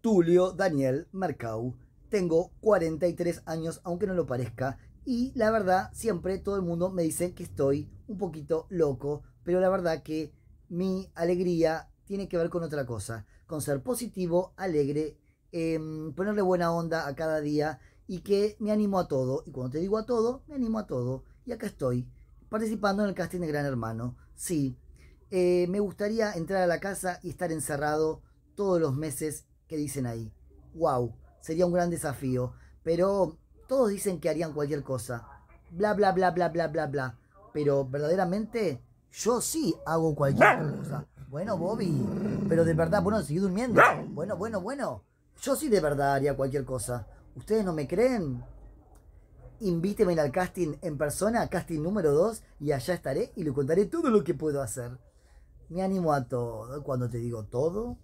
Tulio Daniel Marcau. Tengo 43 años, aunque no lo parezca. Y la verdad, siempre todo el mundo me dice que estoy un poquito loco, pero la verdad que mi alegría tiene que ver con otra cosa, con ser positivo, alegre, em, ponerle buena onda a cada día y que me animo a todo. Y cuando te digo a todo, me animo a todo. Y acá estoy, participando en el casting de Gran Hermano. Sí, eh, me gustaría entrar a la casa y estar encerrado todos los meses ¿Qué dicen ahí. ¡Wow! Sería un gran desafío. Pero todos dicen que harían cualquier cosa. Bla, bla, bla, bla, bla, bla, bla. Pero verdaderamente yo sí hago cualquier cosa. Bueno, Bobby, pero de verdad, bueno, seguí durmiendo. Bueno, bueno, bueno. Yo sí de verdad haría cualquier cosa. ¿Ustedes no me creen? Invíteme al casting en persona, casting número 2, y allá estaré y le contaré todo lo que puedo hacer. Me animo a todo. Cuando te digo todo,